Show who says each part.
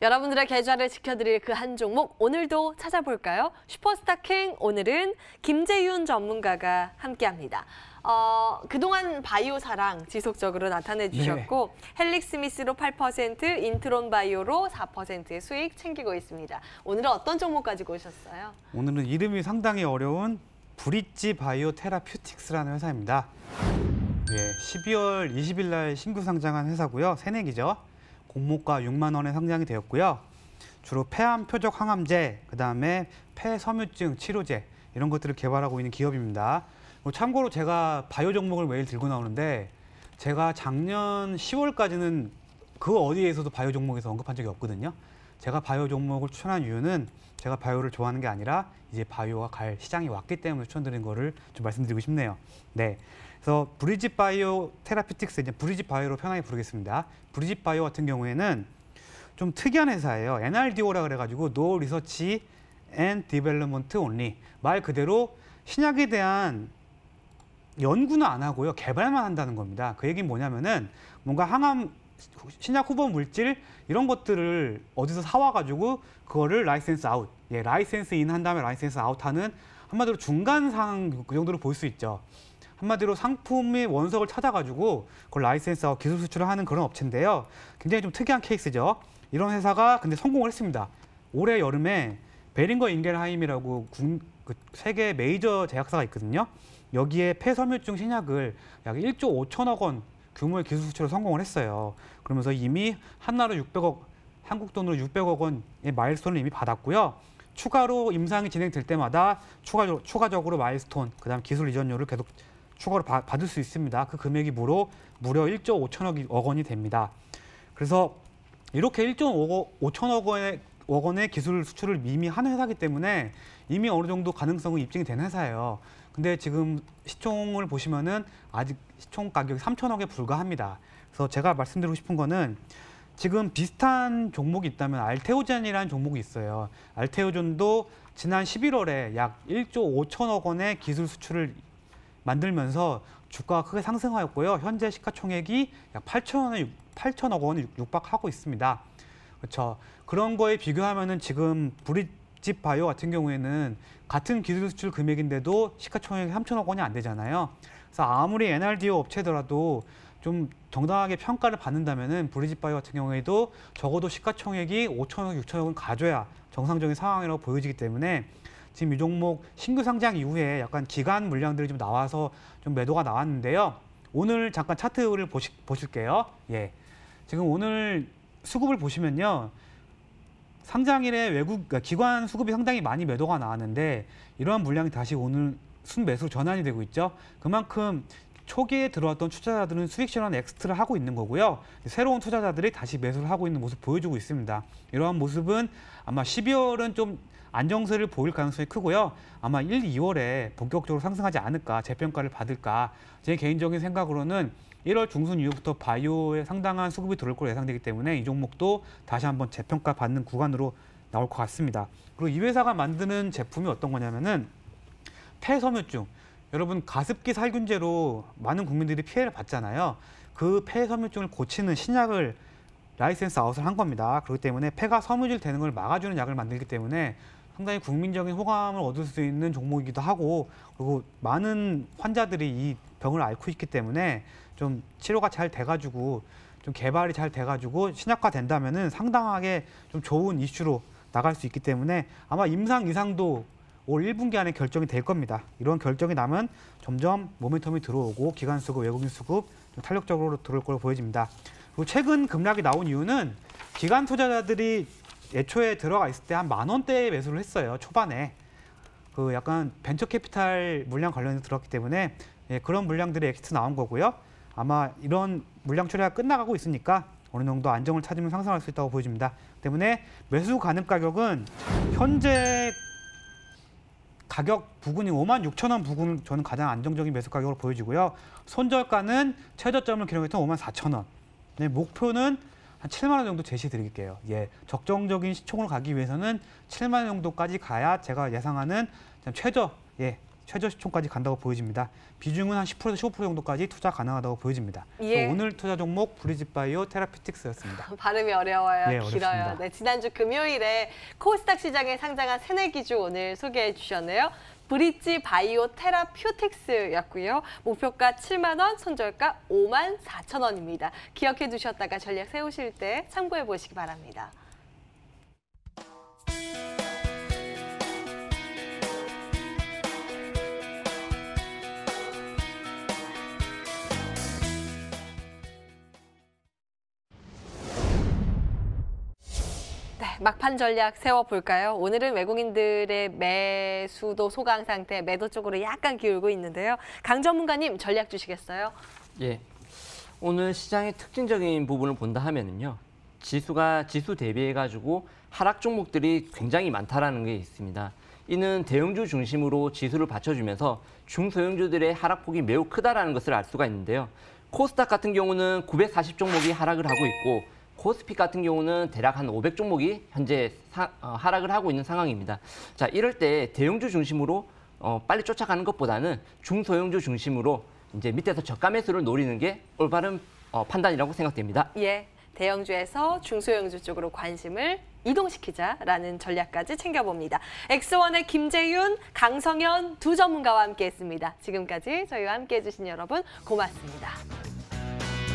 Speaker 1: 여러분들의 계좌를 지켜드릴 그 한 종목 오늘도 찾아볼까요? 슈퍼스타킹 오늘은 김재윤 전문가가 함께합니다. 어, 그동안 바이오 사랑 지속적으로 나타내 주셨고 네. 헬릭 스미스로 8%, 인트론 바이오로 4%의 수익 챙기고 있습니다. 오늘은 어떤 종목 가지고 오셨어요?
Speaker 2: 오늘은 이름이 상당히 어려운 브릿지 바이오 테라퓨틱스라는 회사입니다. 예, 12월 20일 날 신규 상장한 회사고요. 새내기죠. 공모가 6만 원에 상장이 되었고요. 주로 폐암 표적 항암제, 그다음에 폐섬유증 치료제 이런 것들을 개발하고 있는 기업입니다. 뭐 참고로 제가 바이오 종목을 매일 들고 나오는데 제가 작년 10월까지는 그 어디에서도 바이오 종목에서 언급한 적이 없거든요. 제가 바이오 종목을 추천한 이유는 제가 바이오를 좋아하는 게 아니라 이제 바이오가 갈 시장이 왔기 때문에 추천드린 거를 좀 말씀드리고 싶네요. 네. 그래서 브리지 바이오 테라피틱스 이제 브리지 바이오로 편하게 부르겠습니다. 브리지 바이오 같은 경우에는 좀 특이한 회사예요. NRDO라 그래가지고 No Research and Development Only 말 그대로 신약에 대한 연구는 안 하고요 개발만 한다는 겁니다. 그 얘기는 뭐냐면은 뭔가 항암 신약 후보 물질 이런 것들을 어디서 사와가지고 그거를 라이센스 아웃, 예, 라이센스 인 한 다음에 라이센스 아웃하는 한마디로 중간 상 그 정도로 볼 수 있죠. 한마디로 상품의 원석을 찾아가지고 그걸 라이센스하고 기술 수출을 하는 그런 업체인데요. 굉장히 좀 특이한 케이스죠. 이런 회사가 근데 성공을 했습니다. 올해 여름에 베링거 인겔하임이라고 군, 그 세계 메이저 제약사가 있거든요. 여기에 폐섬유증 신약을 약 1조 5천억 원 규모의 기술 수출로 성공을 했어요. 그러면서 이미 한나로 600억, 한국 돈으로 600억 원의 마일스톤을 이미 받았고요. 추가로 임상이 진행될 때마다 추가적으로, 추가적으로 마일스톤, 그다음 기술 이전료를 계속 추가로 바, 받을 수 있습니다. 그 금액이 무려 무려 1조 5천억 원이 됩니다. 그래서 이렇게 1조 5천억 원의 원의 기술 수출을 이미 한 회사기 때문에 이미 어느 정도 가능성은 입증이 된 회사예요. 근데 지금 시총을 보시면은 아직 시총 가격이 3천억에 불과합니다. 그래서 제가 말씀드리고 싶은 거는 지금 비슷한 종목이 있다면 알테오젠이라는 종목이 있어요. 알테오젠도 지난 11월에 약 1조 5천억 원의 기술 수출을 만들면서 주가가 크게 상승하였고요. 현재 시가총액이 약 8천 억 원을 육박하고 있습니다. 그렇죠. 그런 거에 비교하면은 지금 브릿집 바이오 같은 경우에는 같은 기술 수출 금액인데도 시가총액이 3천억 원이 안 되잖아요. 그래서 아무리 NRDO 업체더라도 좀 정당하게 평가를 받는다면은 브릿집 바이오 같은 경우에도 적어도 시가총액이 5천억, 6천억은 가져야 정상적인 상황이라고 보여지기 때문에 지금 이 종목 신규 상장 이후에 약간 기간 물량들이 좀 나와서 좀 매도가 나왔는데요. 오늘 잠깐 차트를 보시, 보실게요. 예. 지금 오늘 수급을 보시면요. 상장일에 외국 그러니까 기관 수급이 상당히 많이 매도가 나왔는데 이러한 물량이 다시 오늘 순매수로 전환이 되고 있죠. 그만큼 초기에 들어왔던 투자자들은 수익 실현 엑스트를 하고 있는 거고요. 새로운 투자자들이 다시 매수를 하고 있는 모습 보여주고 있습니다. 이러한 모습은 아마 12월은 좀 안정세를 보일 가능성이 크고요. 아마 1, 2월에 본격적으로 상승하지 않을까, 재평가를 받을까. 제 개인적인 생각으로는 1월 중순 이후부터 바이오에 상당한 수급이 들어올 걸로 예상되기 때문에 이 종목도 다시 한번 재평가 받는 구간으로 나올 것 같습니다. 그리고 이 회사가 만드는 제품이 어떤 거냐면은 폐섬유증. 여러분 가습기 살균제로 많은 국민들이 피해를 봤잖아요. 그 폐섬유증을 고치는 신약을 라이센스 아웃을 한 겁니다. 그렇기 때문에 폐가 섬유질 되는 걸 막아주는 약을 만들기 때문에 상당히 국민적인 호감을 얻을 수 있는 종목이기도 하고 그리고 많은 환자들이 이 병을 앓고 있기 때문에 좀 치료가 잘 돼가지고 좀 개발이 잘 돼가지고 신약화 된다면은 상당하게 좀 좋은 이슈로 나갈 수 있기 때문에 아마 임상 이상도 올 1분기 안에 결정이 될 겁니다. 이런 결정이 나면 점점 모멘텀이 들어오고 기관 수급, 외국인 수급 좀 탄력적으로 들어올 걸로 보여집니다. 그리고 최근 급락이 나온 이유는 기관 투자자들이 애초에 들어가 있을 때 한 만 원대에 매수를 했어요. 초반에. 그 약간 벤처 캐피탈 물량 관련해서 들었기 때문에 예, 그런 물량들이 엑시트 나온 거고요. 아마 이런 물량 처리가 끝나가고 있으니까 어느 정도 안정을 찾으면 상승할 수 있다고 보여집니다. 때문에 매수 가능 가격은 현재 가격 부근이 5만 6천 원부근 저는 가장 안정적인 매수 가격으로 보여지고요. 손절가는 최저점을 기록했던 5만 4천 원. 네, 목표는 한 7만 원 정도 제시 드릴게요. 예, 적정적인 시총으로 가기 위해서는 7만 원 정도까지 가야 제가 예상하는 최저 예, 최저 시총까지 간다고 보여집니다. 비중은 한 10%에서 15% 정도까지 투자 가능하다고 보여집니다. 예. 오늘 투자 종목 브리지바이오 테라피틱스였습니다.
Speaker 1: 발음이 어려워요. 네, 길어요. 네, 지난주 금요일에 코스닥 시장에 상장한 세네 기주 오늘 소개해 주셨네요. 브릿지 바이오 테라퓨틱스였고요. 목표가 7만 원, 손절가 5만 4천 원입니다. 기억해 두셨다가 전략 세우실 때 참고해 보시기 바랍니다. 막판 전략 세워볼까요? 오늘은 외국인들의 매수도 소강 상태, 매도 쪽으로 약간 기울고 있는데요. 강 전문가님 전략 주시겠어요? 예. 오늘 시장의 특징적인 부분을 본다 하면은요. 지수가 지수 대비해 가지고 하락 종목들이 굉장히 많다라는 게 있습니다. 이는 대형주 중심으로 지수를 받쳐주면서 중소형주들의 하락폭이 매우 크다라는 것을 알 수가 있는데요. 코스닥 같은 경우는 940 종목이 하락을 하고 있고 코스피 같은 경우는 대략 한 500종목이 현재 사, 어, 하락을 하고 있는 상황입니다. 자, 이럴 때 대형주 중심으로 어, 빨리 쫓아가는 것보다는 중소형주 중심으로 이제 밑에서 저가 매수를 노리는 게 올바른 어, 판단이라고 생각됩니다. 예, 대형주에서 중소형주 쪽으로 관심을 이동시키자라는 전략까지 챙겨봅니다. 엑스원의 김재윤, 강성현 두 전문가와 함께했습니다. 지금까지 저희와 함께해주신 여러분 고맙습니다.